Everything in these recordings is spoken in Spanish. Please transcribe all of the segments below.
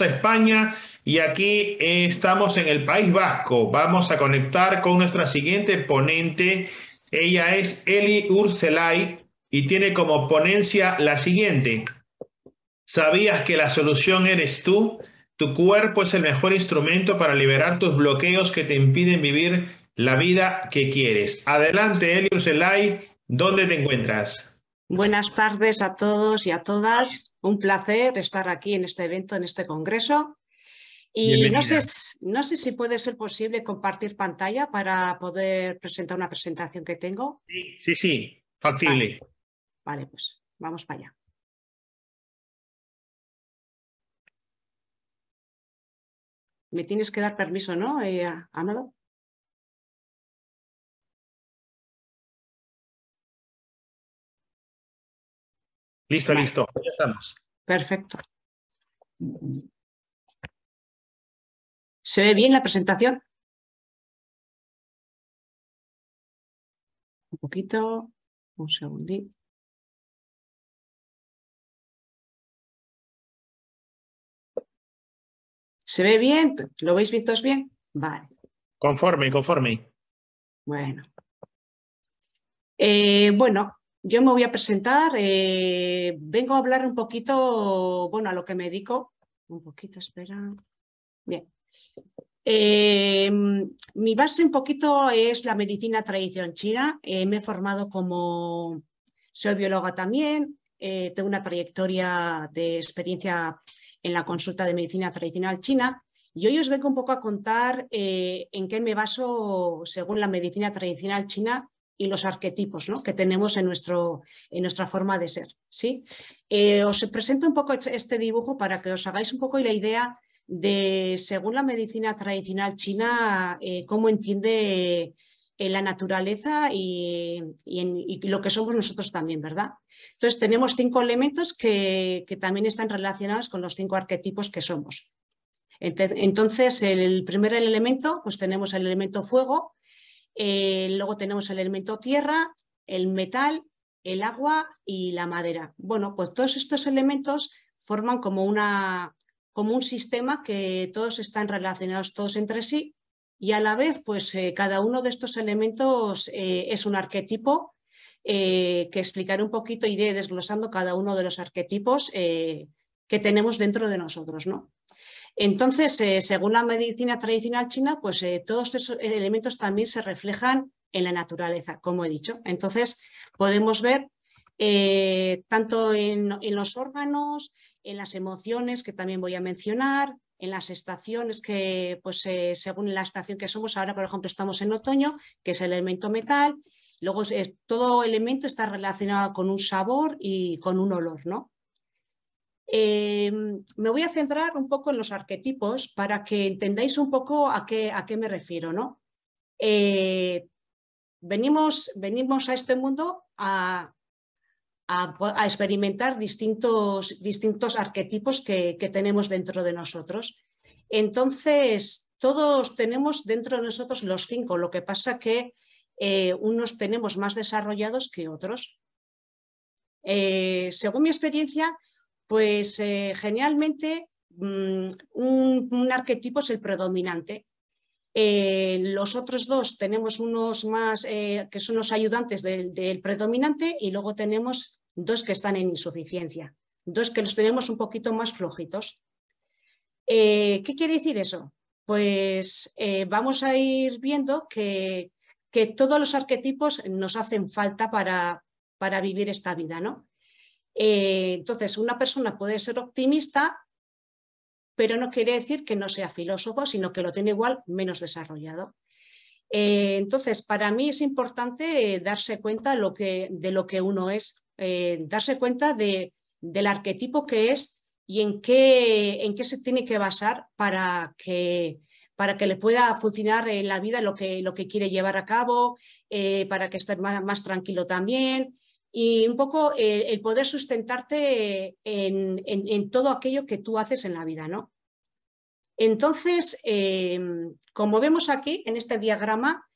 a España y aquí estamos en el País Vasco. Vamos a conectar con nuestra siguiente ponente. Ella es Eli Urselay y tiene como ponencia la siguiente. ¿Sabías que la solución eres tú? Tu cuerpo es el mejor instrumento para liberar tus bloqueos que te impiden vivir la vida que quieres. Adelante, Eli Urselay, ¿dónde te encuentras? Buenas tardes a todos y a todas. Un placer estar aquí en este evento, en este congreso. Y no sé, si puede ser posible compartir pantalla para poder presentar una presentación que tengo. Sí, sí, sí factible. Vale. pues vamos para allá. Me tienes que dar permiso, ¿no, eh, Listo, listo. Ya estamos. Perfecto. ¿Se ve bien la presentación? Un poquito, un segundito. ¿Se ve bien? ¿Lo veis bien todos bien? Vale. Conforme, conforme. Bueno. Eh, bueno, yo me voy a presentar, eh, vengo a hablar un poquito, bueno, a lo que me dedico. Un poquito, espera. Bien. Em, mi base un poquito es la medicina tradicional china. Eh, me he formado como, soy bióloga también, eh, tengo una trayectoria de experiencia en la consulta de medicina tradicional china. Y hoy os vengo un poco a contar en qué me baso según la medicina tradicional china y los arquetipos ¿no? que tenemos en, nuestro, en nuestra forma de ser. ¿sí? Eh, os presento un poco este dibujo para que os hagáis un poco la idea de, según la medicina tradicional china, eh, cómo entiende eh, la naturaleza y, lo que somos nosotros también, ¿verdad? Entonces tenemos cinco elementos que, que también están relacionados con los cinco arquetipos que somos. Entonces, el primer elemento, pues tenemos el elemento fuego, eh, luego tenemos el elemento tierra, el metal, el agua y la madera. Bueno, pues todos estos elementos forman como, una, como un sistema que todos están relacionados todos entre sí y a la vez, pues eh, cada uno de estos elementos eh, es un arquetipo que explicaré un poquito, iré desglosando cada uno de los arquetipos que tenemos dentro de nosotros, ¿no? Entonces, eh, según la medicina tradicional china, pues eh, todos esos elementos también se reflejan en la naturaleza, como he dicho. Entonces, podemos ver eh, tanto en, en, los órganos, en las emociones que también voy a mencionar, en las estaciones que, pues según la estación que somos, ahora por ejemplo estamos en otoño, que es el elemento metal, luego todo elemento está relacionado con un sabor y con un olor, ¿no? Eh, me voy a centrar un poco en los arquetipos para que entendáis un poco a qué, me refiero. ¿no? Eh, venimos, a este mundo a, experimentar distintos, distintos arquetipos que, tenemos dentro de nosotros. Entonces, todos tenemos dentro de nosotros los cinco, lo que pasa que eh, unos tenemos más desarrollados que otros. según mi experiencia, pues eh, generalmente mm, un, arquetipo es el predominante. Eh, los otros dos tenemos unos más eh, que son los ayudantes del, predominante y luego tenemos dos que están en insuficiencia, dos que los tenemos un poquito más flojitos. ¿Qué quiere decir eso? Pues vamos a ir viendo que, que, todos los arquetipos nos hacen falta para, para vivir esta vida, ¿no? Eh, entonces, una persona puede ser optimista, pero no quiere decir que no sea filósofo, sino que lo tiene igual menos desarrollado. Eh, entonces, para mí es importante eh, darse cuenta de lo que uno es, darse cuenta de, del arquetipo que es y en qué, se tiene que basar para que, le pueda funcionar en la vida lo que, lo que quiere llevar a cabo, para que esté más tranquilo también, y un poco eh, el, poder sustentarte en, todo aquello que tú haces en la vida, ¿no? Entonces, eh, como vemos aquí en este diagrama,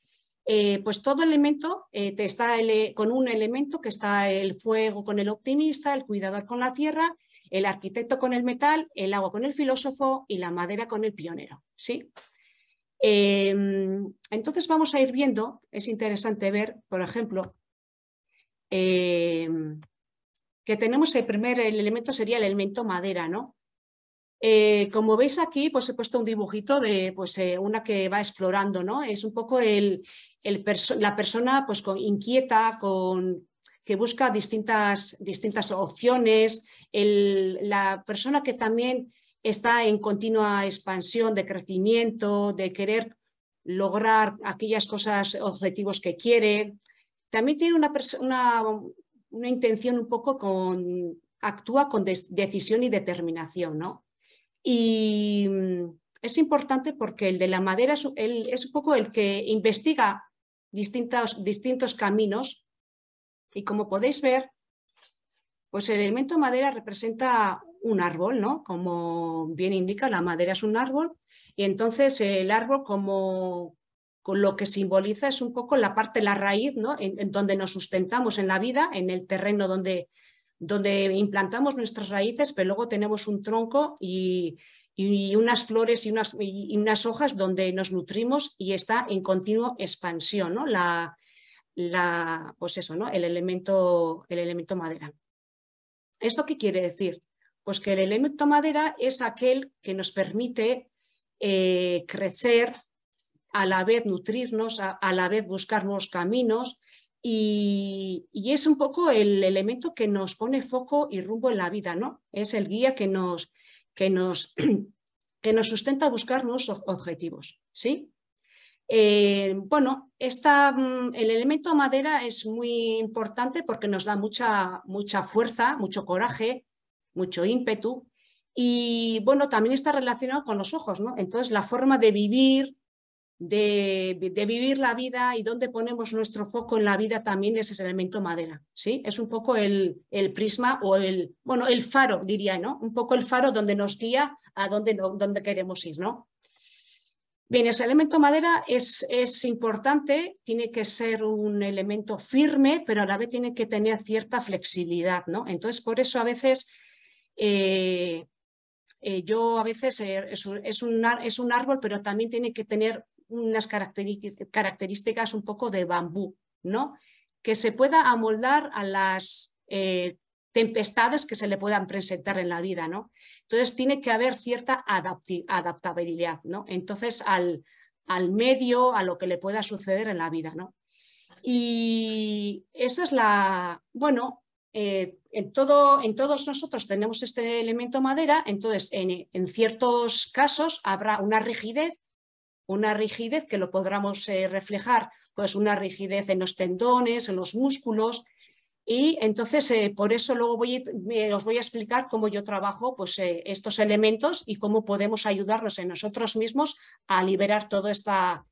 eh, pues todo elemento te está con un elemento que está el fuego con el optimista, el cuidador con la tierra, el arquitecto con el metal, el agua con el filósofo y la madera con el pionero, ¿sí? entonces vamos a ir viendo, es interesante ver, por ejemplo, Em, que tenemos el primer el elemento sería el elemento madera, ¿no? Eh, como veis aquí, pues he puesto un dibujito de pues, eh, una que va explorando, ¿no? Es un poco el, la persona pues, con, inquieta, con, que busca distintas, distintas opciones, la persona que también está en continua expansión de crecimiento, de querer lograr aquellas cosas, objetivos que quiere, también tiene una, una, una intención un poco con, actúa con decisión y determinación, ¿no? Y mm, es importante porque el de la madera es, un poco el que investiga distintos, distintos caminos y como podéis ver, pues el elemento madera representa un árbol, ¿no? Como bien indica, la madera es un árbol y entonces el árbol como lo que simboliza es un poco la parte, la raíz, ¿no? en, donde nos sustentamos en la vida, en el terreno donde, donde implantamos nuestras raíces, pero luego tenemos un tronco y, unas flores y unas, unas, hojas donde nos nutrimos y está en continua expansión, ¿no? pues eso, ¿no? El elemento, el elemento madera. ¿Esto qué quiere decir? Pues que el elemento madera es aquel que nos permite eh, crecer, a la vez nutrirnos, a, la vez buscar nuevos caminos y, es un poco el elemento que nos pone foco y rumbo en la vida, ¿no? Es el guía que nos, que nos, que nos sustenta a buscar nuevos objetivos, ¿sí? Eh, bueno, esta, mm, el elemento madera es muy importante porque nos da mucha, mucha fuerza, mucho coraje, mucho ímpetu y bueno, también está relacionado con los ojos, ¿no? Entonces la forma de vivir, de, vivir la vida y dónde ponemos nuestro foco en la vida también es ese elemento madera, ¿sí? Es un poco el, prisma o el, bueno, el faro, diría, ¿no? Un poco el faro donde nos guía a dónde, dónde queremos ir, ¿no? Bien, ese elemento madera es, es importante, tiene que ser un elemento firme, pero a la vez tiene que tener cierta flexibilidad, ¿no? Entonces, por eso a veces... Eh, eh, yo a veces eh, es, un, es, un, árbol, pero también tiene que tener unas características un poco de bambú, ¿no? Que se pueda amoldar a las eh, tempestades que se le puedan presentar en la vida, ¿no? Entonces tiene que haber cierta adaptabilidad, ¿no? Entonces al, al medio, a lo que le pueda suceder en la vida, ¿no? Y esa es la, bueno, eh, en, todo, en todos nosotros tenemos este elemento madera, entonces en, en, ciertos casos habrá una rigidez una rigidez que lo podamos eh, reflejar, pues una rigidez en los tendones, en los músculos. Y entonces, eh, por eso luego voy, eh, os voy a explicar cómo yo trabajo pues, estos elementos y cómo podemos ayudarnos en nosotros mismos a liberar toda esta,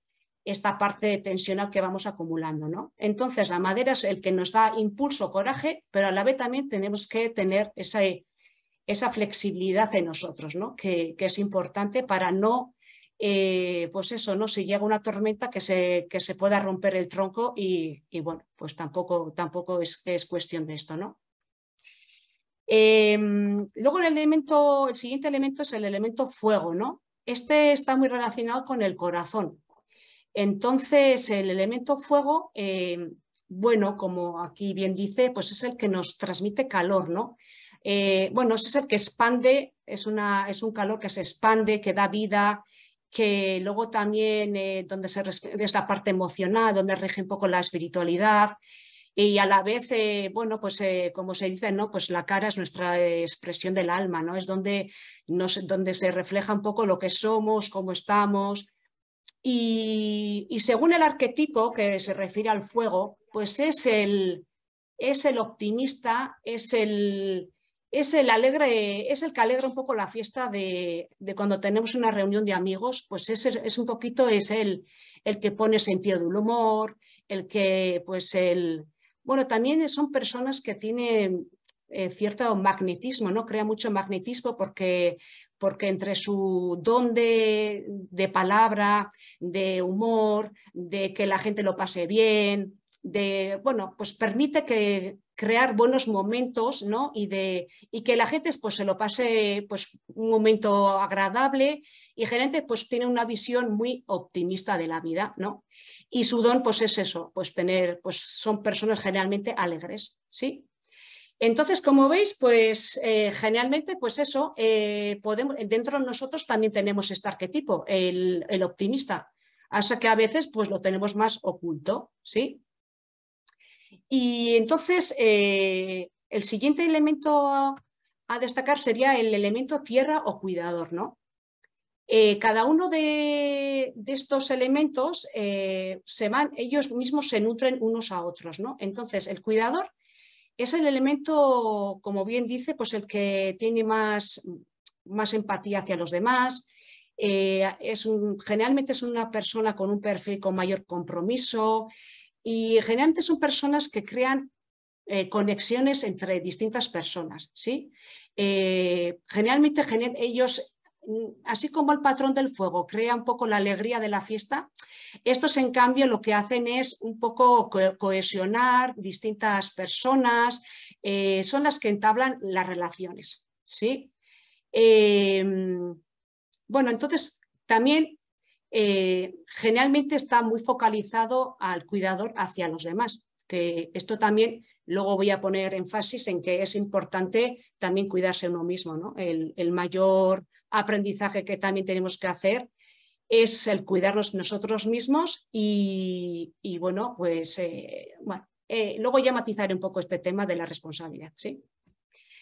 esta parte tensional que vamos acumulando. ¿no? Entonces, la madera es el que nos da impulso, coraje, pero a la vez también tenemos que tener esa, esa flexibilidad en nosotros, ¿no? que, que es importante para no eh, pues eso, ¿no? Si llega una tormenta que se, que se pueda romper el tronco y, bueno, pues tampoco, tampoco es, cuestión de esto, ¿no? Em, luego el elemento, el siguiente elemento es el elemento fuego, ¿no? Este está muy relacionado con el corazón. Entonces, el elemento fuego, em, bueno, como aquí bien dice, pues es el que nos transmite calor, ¿no? Eh, bueno, es el que expande, es, es un calor que se expande, que da vida, que luego también eh, donde es la parte emocional, donde rige un poco la espiritualidad y a la vez, eh, bueno, pues eh, como se dice, ¿no? Pues la cara es nuestra expresión del alma, ¿no? Es donde, donde se refleja un poco lo que somos, cómo estamos. Y, según el arquetipo que se refiere al fuego, pues es el, es el optimista, es el, es el alegre, es el que alegra un poco la fiesta de, de cuando tenemos una reunión de amigos, pues es, es un poquito, es el, el que pone sentido del humor, el que, pues el, bueno, también son personas que tienen eh, cierto magnetismo, ¿no? Crea mucho magnetismo porque, porque entre su don de, de palabra, de humor, de que la gente lo pase bien, de, bueno, pues permite que, crear buenos momentos, ¿no? Y, de, y que la gente pues, se lo pase pues, un momento agradable y gerente pues tiene una visión muy optimista de la vida, ¿no? Y su don pues es eso, pues tener, pues son personas generalmente alegres, ¿sí? Entonces, como veis, pues eh, generalmente, pues eso, eh, podemos, dentro de nosotros también tenemos este arquetipo, el, el optimista, hasta que a veces pues lo tenemos más oculto, ¿sí? Y entonces, eh, el siguiente elemento a, destacar sería el elemento tierra o cuidador, ¿no? Eh, cada uno de, estos elementos, eh, se van, ellos mismos se nutren unos a otros, ¿no? Entonces, el cuidador es el elemento, como bien dice, pues el que tiene más, más empatía hacia los demás, es generalmente es una persona con un perfil con mayor compromiso, y generalmente son personas que crean eh, conexiones entre distintas personas, ¿sí? Eh, generalmente ellos, mm, así como el patrón del fuego crea un poco la alegría de la fiesta, estos en cambio lo que hacen es un poco cohesionar distintas personas, eh, son las que entablan las relaciones, ¿sí? bueno, entonces también eh, generalmente está muy focalizado al cuidador hacia los demás, que esto también luego voy a poner énfasis en que es importante también cuidarse uno mismo, el, mayor aprendizaje que también tenemos que hacer es el cuidarnos nosotros mismos y, bueno, pues eh, eh, luego ya matizaré un poco este tema de la responsabilidad. ¿sí?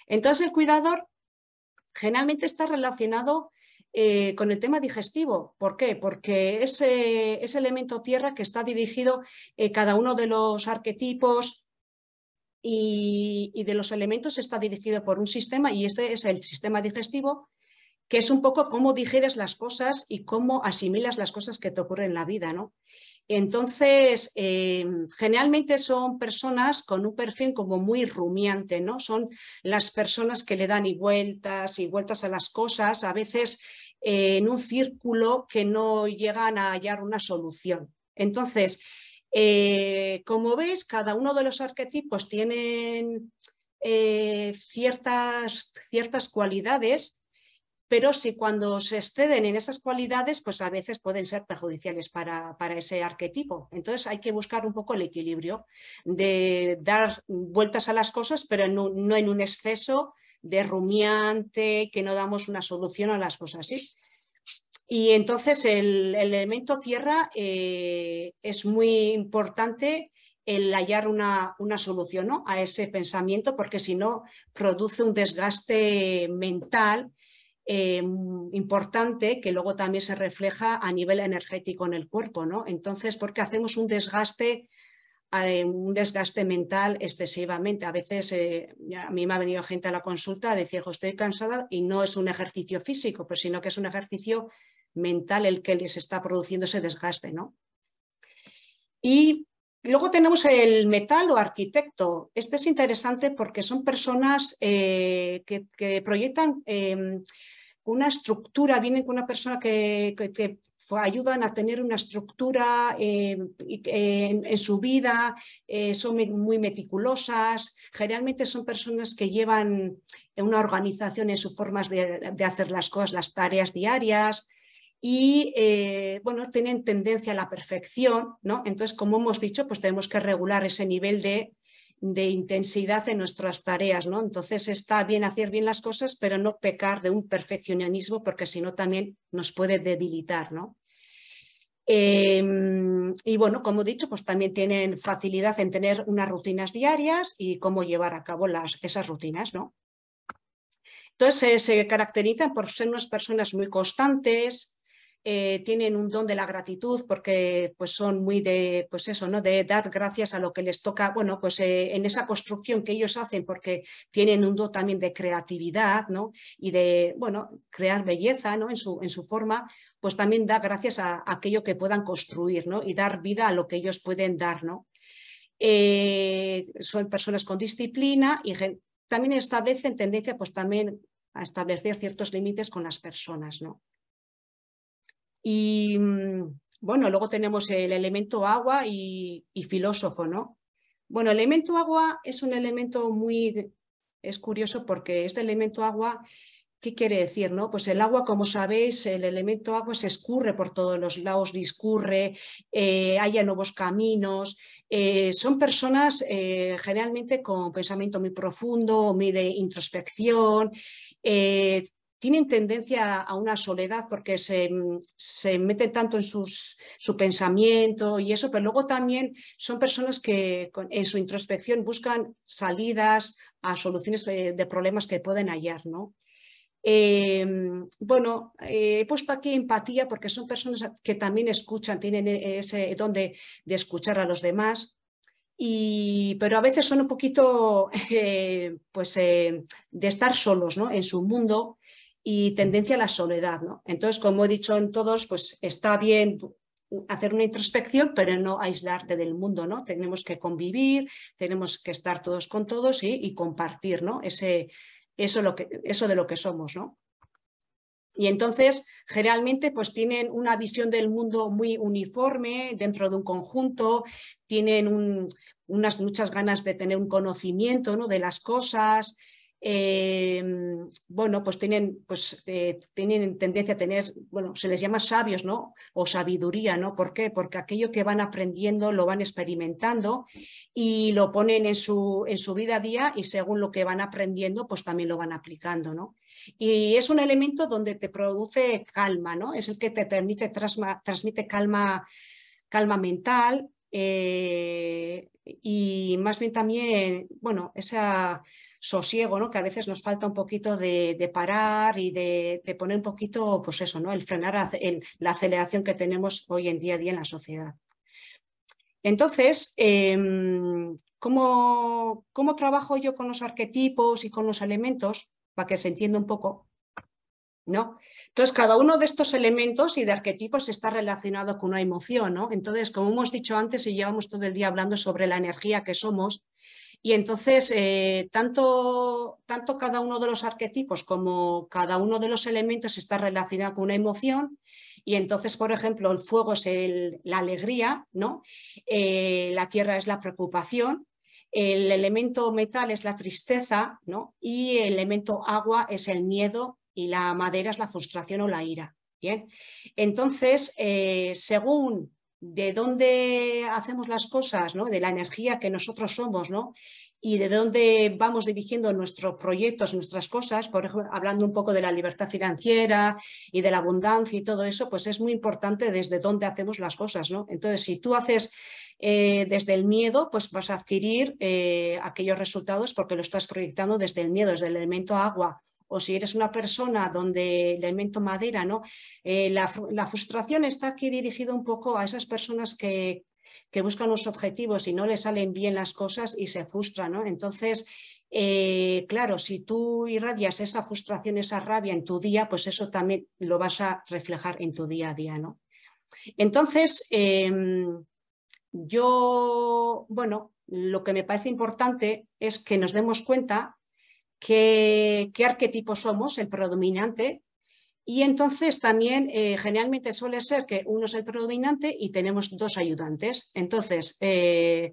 Entonces el cuidador generalmente está relacionado eh, con el tema digestivo. ¿Por qué? Porque ese, ese elemento tierra que está dirigido eh, cada uno de los arquetipos y, de los elementos está dirigido por un sistema y este es el sistema digestivo, que es un poco cómo digieres las cosas y cómo asimilas las cosas que te ocurren en la vida, Entonces, eh, generalmente son personas con un perfil como muy rumiante, ¿no? Son las personas que le dan y vueltas y vueltas a las cosas. A veces eh, en un círculo que no llegan a hallar una solución. Entonces, eh, como veis, cada uno de los arquetipos tienen eh, ciertas, ciertas cualidades, pero si cuando se exceden en esas cualidades, pues a veces pueden ser perjudiciales para, para ese arquetipo. Entonces hay que buscar un poco el equilibrio de dar vueltas a las cosas, pero no en un exceso de rumiante, que no damos una solución a las cosas. ¿sí? Y entonces el, elemento tierra eh, es muy importante el hallar una, una solución a ese pensamiento, porque si no, produce un desgaste mental eh, importante que luego también se refleja a nivel energético en el cuerpo. ¿no? Entonces, porque hacemos un desgaste eh, un desgaste mental excesivamente. A veces eh, a mí me ha venido gente a la consulta a decir, estoy cansada y no es un ejercicio físico, pues, sino que es un ejercicio mental el que les está produciendo ese desgaste. ¿no? Y luego tenemos el metal o arquitecto. Este es interesante porque son personas eh, que, proyectan em, una estructura, vienen con una persona que, que te ayudan a tener una estructura eh, eh, en, su vida, eh, son muy meticulosas, generalmente son personas que llevan una organización en sus formas de, hacer las cosas, las tareas diarias, y bueno, tienen tendencia a la perfección, ¿no? Entonces, como hemos dicho, pues tenemos que regular ese nivel de de intensidad en nuestras tareas, ¿no? Entonces está bien hacer bien las cosas, pero no pecar de un perfeccionismo, porque si no también nos puede debilitar, ¿no? Em, y bueno, como he dicho, pues también tienen facilidad en tener unas rutinas diarias y cómo llevar a cabo las, esas rutinas, ¿no? Entonces se caracterizan por ser unas personas muy constantes, eh, tienen un don de la gratitud porque pues son muy de, pues eso, ¿no? De dar gracias a lo que les toca, bueno, pues eh, en esa construcción que ellos hacen porque tienen un don también de creatividad, ¿no? Y de, bueno, crear belleza, ¿no? En su, en su forma, pues también da gracias a, aquello que puedan construir, ¿no? Y dar vida a lo que ellos pueden dar, ¿no? Eh, son personas con disciplina y también establecen tendencia pues también a establecer ciertos límites con las personas, ¿no? Y mm, bueno, luego tenemos el elemento agua y, filósofo, ¿no? Bueno, el elemento agua es un elemento muy, es curioso porque este elemento agua, ¿qué quiere decir? No? Pues el agua, como sabéis, el elemento agua se escurre por todos los lados, discurre, eh, haya nuevos caminos. Eh, son personas eh, generalmente con pensamiento muy profundo, muy de introspección, tienen tendencia a una soledad porque se, mm, se meten tanto en sus, su pensamiento y eso, pero luego también son personas que en su introspección buscan salidas a soluciones eh, de problemas que pueden hallar, ¿no? Em, bueno, eh, he puesto aquí empatía porque son personas que también escuchan, tienen e, ese don de, escuchar a los demás, y, pero a veces son un poquito eh, pues, de estar solos ¿no? en su mundo y tendencia a la soledad. ¿no? Entonces, como he dicho en todos, pues está bien hacer una introspección, pero no aislarte del mundo, ¿no? Tenemos que convivir, tenemos que estar todos con todos y, compartir, ¿no? eso, de lo que somos, ¿no? Y entonces, generalmente, pues tienen una visión del mundo muy uniforme dentro de un conjunto, tienen unas muchas ganas de tener un conocimiento ¿no? de las cosas, eh, bueno, pues tienen, pues, eh, tienen tendencia a tener, bueno, se les llama sabios, ¿no? O sabiduría, ¿no? ¿Por qué? Porque aquello que van aprendiendo lo van experimentando y lo ponen en su, en su vida a día y según lo que van aprendiendo, pues también lo van aplicando, ¿no? Y es un elemento donde te produce calma, ¿no? Es el que te transmite calma, calma mental eh, y más bien también, bueno, esa sosiego, ¿no? Que a veces nos falta un poquito de, parar y de, poner un poquito, pues eso, ¿no? El frenar en la aceleración que tenemos hoy en día a día en la sociedad. Entonces, em, ¿cómo, ¿cómo trabajo yo con los arquetipos y con los elementos? Para que se entienda un poco, ¿no? Entonces, cada uno de estos elementos y de arquetipos está relacionado con una emoción, ¿no? Entonces, como hemos dicho antes y llevamos todo el día hablando sobre la energía que somos, y entonces, eh, tanto, tanto cada uno de los arquetipos como cada uno de los elementos está relacionado con una emoción. Y entonces, por ejemplo, el fuego es la alegría, ¿no? Eh, la tierra es la preocupación, el elemento metal es la tristeza, ¿no? Y el elemento agua es el miedo y la madera es la frustración o la ira. Bien, entonces, eh, según de dónde hacemos las cosas, ¿no? de la energía que nosotros somos, ¿no? y de dónde vamos dirigiendo nuestros proyectos, nuestras cosas, por ejemplo, hablando un poco de la libertad financiera y de la abundancia y todo eso, pues es muy importante desde dónde hacemos las cosas, ¿no? Entonces, si tú haces eh, desde el miedo, pues vas a adquirir eh, aquellos resultados porque lo estás proyectando desde el miedo, desde el elemento agua o si eres una persona donde el elemento madera, ¿no? Eh, la, frustración está aquí dirigida un poco a esas personas que, que buscan los objetivos y no le salen bien las cosas y se frustran, ¿no? Entonces, eh, claro, si tú irradias esa frustración, esa rabia en tu día, pues eso también lo vas a reflejar en tu día a día, ¿no? Entonces, em, yo, bueno, lo que me parece importante es que nos demos cuenta qué, arquetipo somos, el predominante, y entonces también eh, generalmente suele ser que uno es el predominante y tenemos dos ayudantes. Entonces, eh,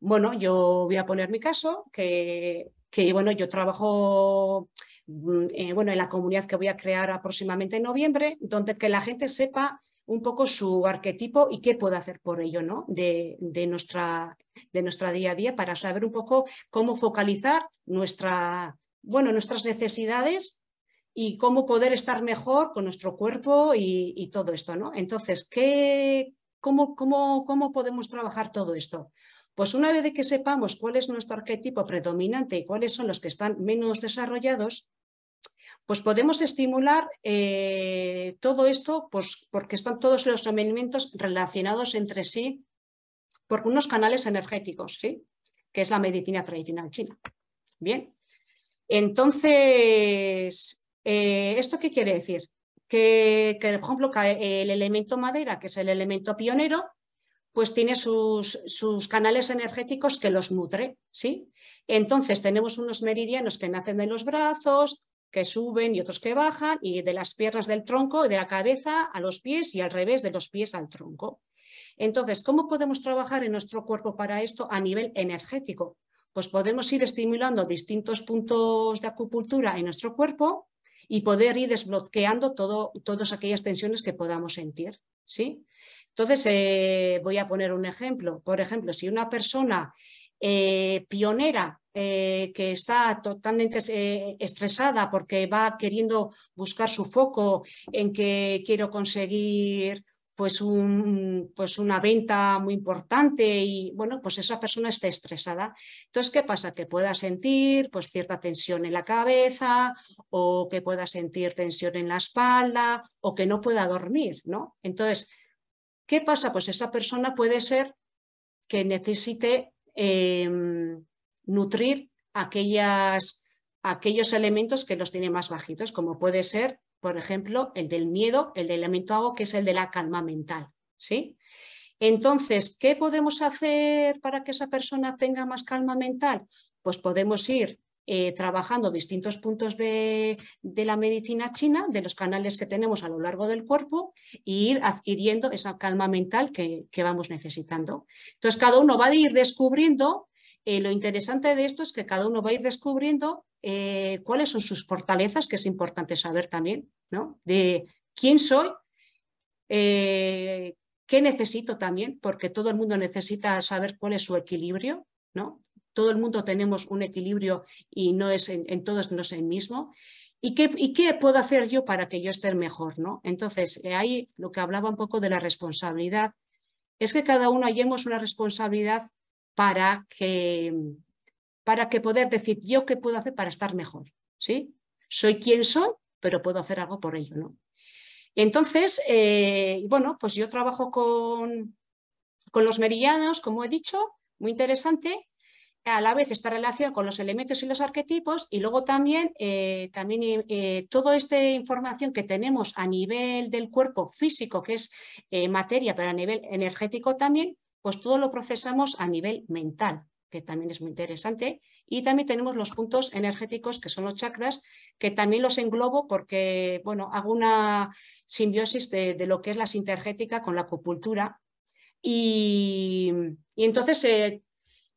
bueno, yo voy a poner mi caso, que, bueno, yo trabajo mm, eh, bueno, en la comunidad que voy a crear aproximadamente en noviembre, donde que la gente sepa un poco su arquetipo y qué puede hacer por ello, ¿no? de, nuestra, de nuestra día a día para saber un poco cómo focalizar nuestra, bueno, nuestras necesidades y cómo poder estar mejor con nuestro cuerpo y, todo esto, ¿no? Entonces, ¿qué, cómo, podemos trabajar todo esto? Pues una vez que sepamos cuál es nuestro arquetipo predominante y cuáles son los que están menos desarrollados, pues podemos estimular eh, todo esto pues, porque están todos los elementos relacionados entre sí por unos canales energéticos, ¿sí? que es la medicina tradicional china. Bien, entonces, eh, ¿esto qué quiere decir? Que, por ejemplo, el elemento madera, que es el elemento pionero, pues tiene sus, sus, canales energéticos que los nutre, ¿sí? Entonces tenemos unos meridianos que nacen de los brazos, que suben y otros que bajan, y de las piernas del tronco y de la cabeza a los pies y al revés de los pies al tronco. Entonces, ¿cómo podemos trabajar en nuestro cuerpo para esto a nivel energético? pues podemos ir estimulando distintos puntos de acupuntura en nuestro cuerpo y poder ir desbloqueando todo, todas aquellas tensiones que podamos sentir. ¿sí? Entonces, eh, voy a poner un ejemplo. Por ejemplo, si una persona eh, pionera eh, que está totalmente estresada porque va queriendo buscar su foco en que quiero conseguir pues, un, pues una venta muy importante y bueno, pues esa persona está estresada. Entonces, ¿qué pasa? Que pueda sentir pues cierta tensión en la cabeza o que pueda sentir tensión en la espalda o que no pueda dormir, ¿no? Entonces, ¿qué pasa? Pues esa persona puede ser que necesite em, nutrir aquellas, aquellos elementos que los tiene más bajitos, como puede ser por ejemplo, el del miedo, el del elemento agua, que es el de la calma mental. ¿sí? Entonces, ¿qué podemos hacer para que esa persona tenga más calma mental? Pues podemos ir eh, trabajando distintos puntos de, la medicina china, de los canales que tenemos a lo largo del cuerpo, e ir adquiriendo esa calma mental que, vamos necesitando. Entonces, cada uno va a ir descubriendo, eh, lo interesante de esto es que cada uno va a ir descubriendo eh, cuáles son sus fortalezas, que es importante saber también, ¿no? De quién soy, eh, qué necesito también, porque todo el mundo necesita saber cuál es su equilibrio, ¿no? Todo el mundo tenemos un equilibrio y no es en, todos no es el mismo. ¿Y qué, ¿Y qué, puedo hacer yo para que yo esté mejor? ¿no? Entonces, eh, ahí lo que hablaba un poco de la responsabilidad, es que cada uno hallemos una responsabilidad para que para que poder decir yo qué puedo hacer para estar mejor, ¿sí? Soy quien soy, pero puedo hacer algo por ello, ¿no? Entonces, eh, bueno, pues yo trabajo con, con los meridianos, como he dicho, muy interesante, a la vez esta relación con los elementos y los arquetipos y luego también, eh, también eh, toda esta información que tenemos a nivel del cuerpo físico, que es materia, pero a nivel energético también, pues todo lo procesamos a nivel mental también es muy interesante. Y también tenemos los puntos energéticos, que son los chakras, que también los englobo porque, bueno, hago una simbiosis de, lo que es la sintergética con la acupuntura. Y, entonces eh,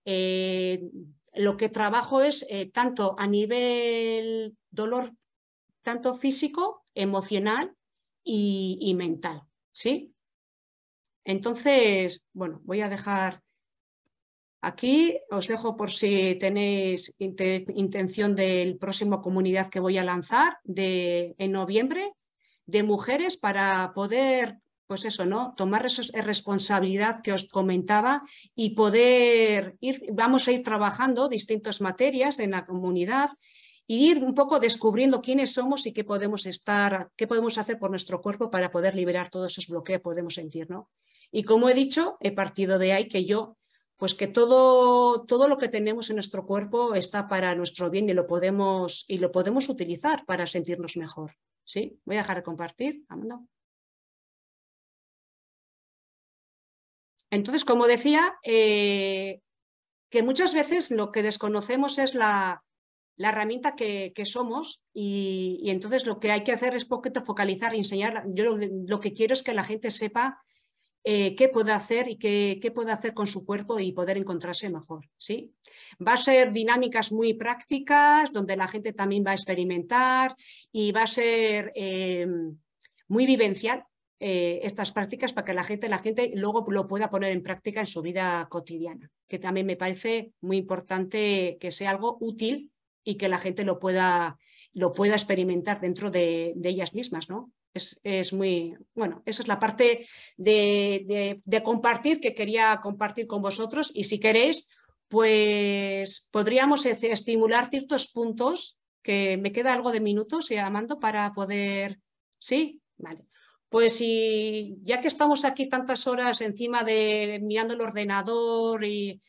eh, lo que trabajo es eh, tanto a nivel dolor, tanto físico, emocional y, y mental, ¿sí? Entonces, bueno, voy a dejar Aquí os dejo por si tenéis intención del próximo comunidad que voy a lanzar de, en noviembre de mujeres para poder, pues eso, ¿no? Tomar esa responsabilidad que os comentaba y poder ir, vamos a ir trabajando distintas materias en la comunidad y ir un poco descubriendo quiénes somos y qué podemos estar, qué podemos hacer por nuestro cuerpo para poder liberar todos esos bloqueos que podemos sentir, ¿no? Y como he dicho, he partido de ahí que yo pues que todo, lo que tenemos en nuestro cuerpo está para nuestro bien y lo podemos, y lo podemos utilizar para sentirnos mejor. ¿Sí? Voy a dejar de compartir. Amanda. Entonces, como decía, eh, que muchas veces lo que desconocemos es la, la herramienta que, somos y, entonces lo que hay que hacer es poquito focalizar y enseñar. Yo lo, que quiero es que la gente sepa eh, qué puede hacer y qué, qué, puede hacer con su cuerpo y poder encontrarse mejor. ¿sí? Va a ser dinámicas muy prácticas, donde la gente también va a experimentar y va a ser eh, muy vivencial eh, estas prácticas para que la gente, la gente luego lo pueda poner en práctica en su vida cotidiana, que también me parece muy importante que sea algo útil y que la gente lo pueda, lo pueda experimentar dentro de, de ellas mismas, ¿no? es, muy, bueno, esa es la parte de, compartir que quería compartir con vosotros y si queréis, pues podríamos estimular ciertos puntos que me queda algo de minutos, y eh, Amando, para poder, sí, vale. Pues si ya que estamos aquí tantas horas encima de mirando el ordenador y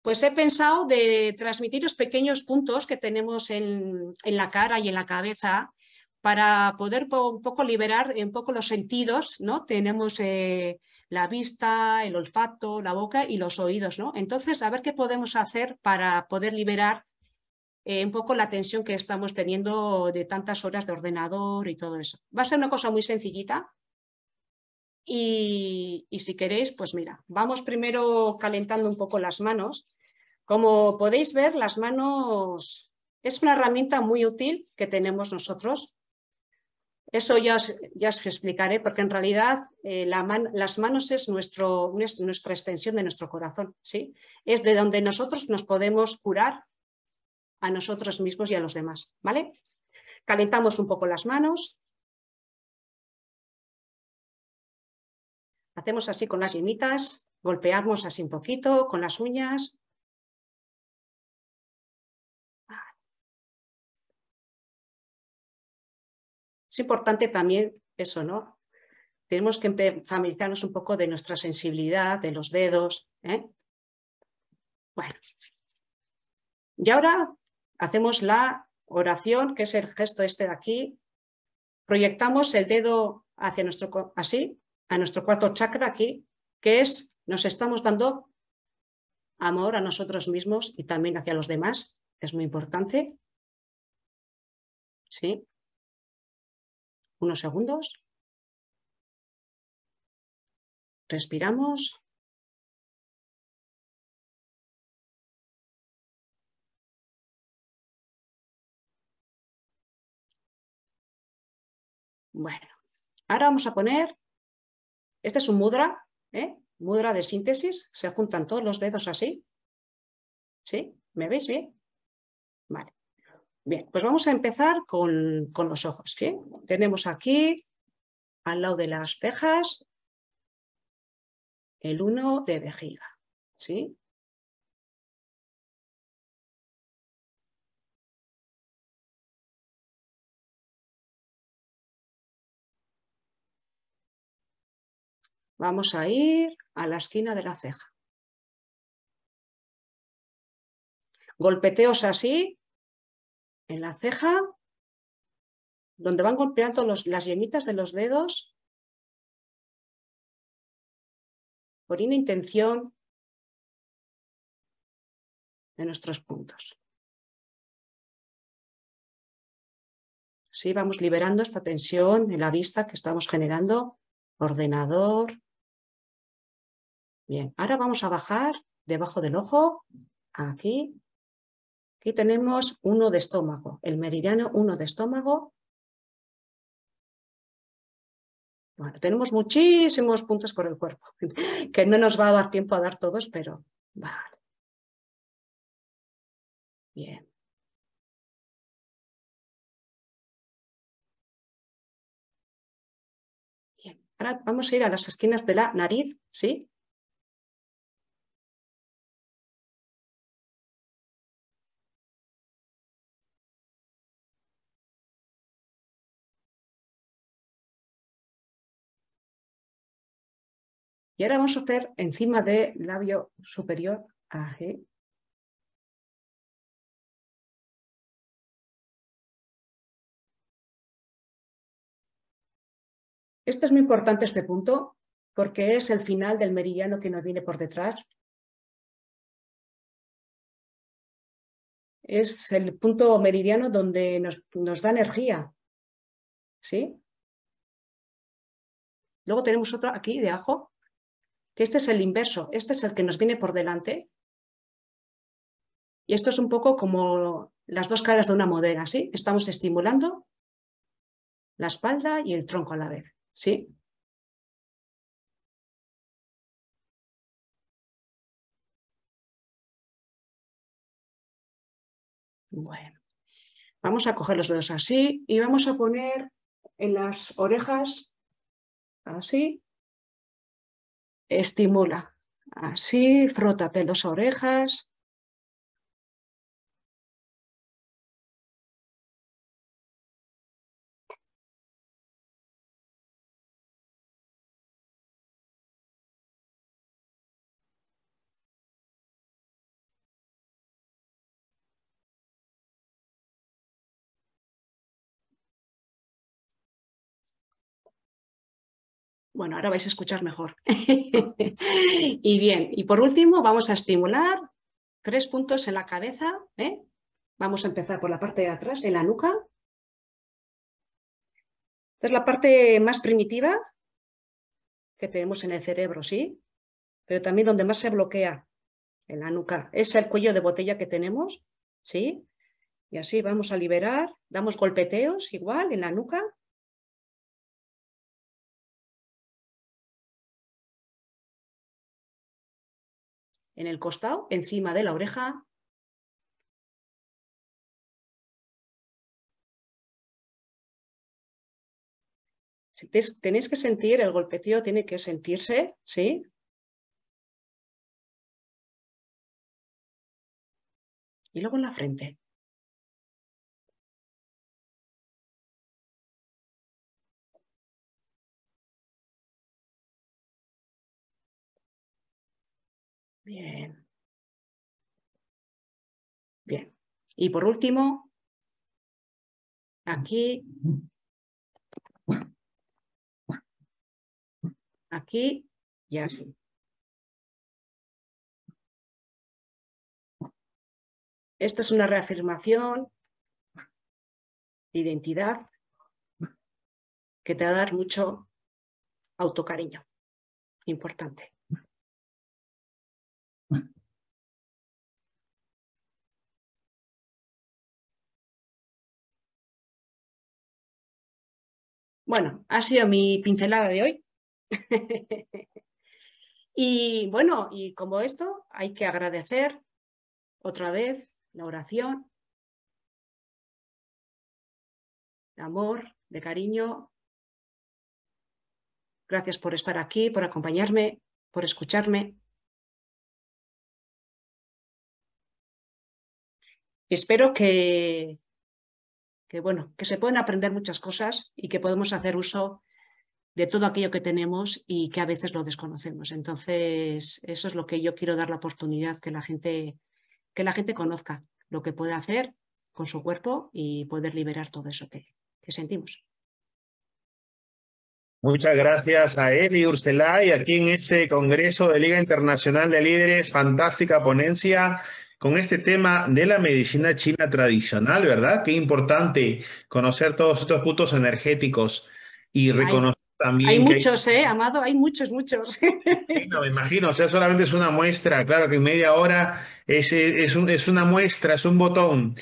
pues he pensado de transmitir los pequeños puntos que tenemos en, en la cara y en la cabeza para poder un poco liberar eh, un poco los sentidos, ¿no? Tenemos eh, la vista, el olfato, la boca y los oídos, ¿no? Entonces, a ver qué podemos hacer para poder liberar eh, un poco la tensión que estamos teniendo de tantas horas de ordenador y todo eso. Va a ser una cosa muy sencillita. y si queréis, pues mira, vamos primero calentando un poco las manos. Como podéis ver, las manos es una herramienta muy útil que tenemos nosotros eso ya os, ya explicaré, porque en realidad eh, las manos es nuestro, nuestra extensión de nuestro corazón, ¿sí? Es de donde nosotros nos podemos curar a nosotros mismos y a los demás, ¿vale? Calentamos un poco las manos. Hacemos así con las yemitas, golpeamos así un poquito con las uñas, Es importante también eso, ¿no? Tenemos que familiarizarnos un poco de nuestra sensibilidad, de los dedos. ¿eh? Bueno. Y ahora hacemos la oración, que es el gesto este de aquí. Proyectamos el dedo hacia nuestro, así, a nuestro cuarto chakra aquí, que es, nos estamos dando amor a nosotros mismos y también hacia los demás, es muy importante. ¿Sí? Unos segundos. Respiramos. Bueno, ahora vamos a poner, este es un mudra, ¿eh? mudra de síntesis, se juntan todos los dedos así. ¿Sí? ¿Me veis bien? Vale. Bien, pues vamos a empezar con, los ojos. ¿sí? Tenemos aquí, al lado de las cejas, el 1 de vejiga. ¿sí? Vamos a ir a la esquina de la ceja. Golpeteos así en la ceja, donde van golpeando las yemitas de los dedos, poniendo intención de nuestros puntos. Sí, vamos liberando esta tensión en la vista que estamos generando. Ordenador. Bien, ahora vamos a bajar debajo del ojo, aquí, Aquí tenemos uno de estómago, el meridiano uno de estómago. Bueno, tenemos muchísimos puntos por el cuerpo, que no nos va a dar tiempo a dar todos, pero vale. Bien. Bien. Ahora vamos a ir a las esquinas de la nariz, ¿sí? Y ahora vamos a hacer encima del labio superior AG. Este es muy importante este punto porque es el final del meridiano que nos viene por detrás. Es el punto meridiano donde nos, da energía. ¿Sí? Luego tenemos otro aquí de ajo, que este es el inverso, este es el que nos viene por delante. Y esto es un poco como las dos caras de una modera, ¿sí? Estamos estimulando la espalda y el tronco a la vez, ¿sí? Bueno, vamos a coger los dedos así y vamos a poner en las orejas así estimula. Así, frótate las orejas, Bueno, ahora vais a escuchar mejor. y bien, y por último vamos a estimular tres puntos en la cabeza. ¿eh? Vamos a empezar por la parte de atrás, en la nuca. Es la parte más primitiva que tenemos en el cerebro, ¿sí? Pero también donde más se bloquea, en la nuca. Es el cuello de botella que tenemos, ¿sí? Y así vamos a liberar, damos golpeteos igual en la nuca, en el costado, encima de la oreja. tenéis que sentir, el golpeteo tiene que sentirse, ¿sí? Y luego en la frente. Bien. Bien. Y por último, aquí, aquí y aquí. Esta es una reafirmación de identidad que te va a dar mucho autocariño. Importante. Bueno, ha sido mi pincelada de hoy. y bueno, y como esto, hay que agradecer otra vez la oración, de amor, de cariño. Gracias por estar aquí, por acompañarme, por escucharme. Espero que que bueno, que se pueden aprender muchas cosas y que podemos hacer uso de todo aquello que tenemos y que a veces lo desconocemos. Entonces, eso es lo que yo quiero dar la oportunidad que la gente que la gente conozca lo que puede hacer con su cuerpo y poder liberar todo eso que, que sentimos. Muchas gracias a él y y aquí en este Congreso de Liga Internacional de Líderes, fantástica ponencia con este tema de la medicina china tradicional, ¿verdad? Qué importante conocer todos estos puntos energéticos y reconocer también. Hay muchos, ¿eh, Amado? Hay muchos, muchos. No, me imagino, o sea, solamente es una muestra, claro que en media hora es, es una muestra, es un botón.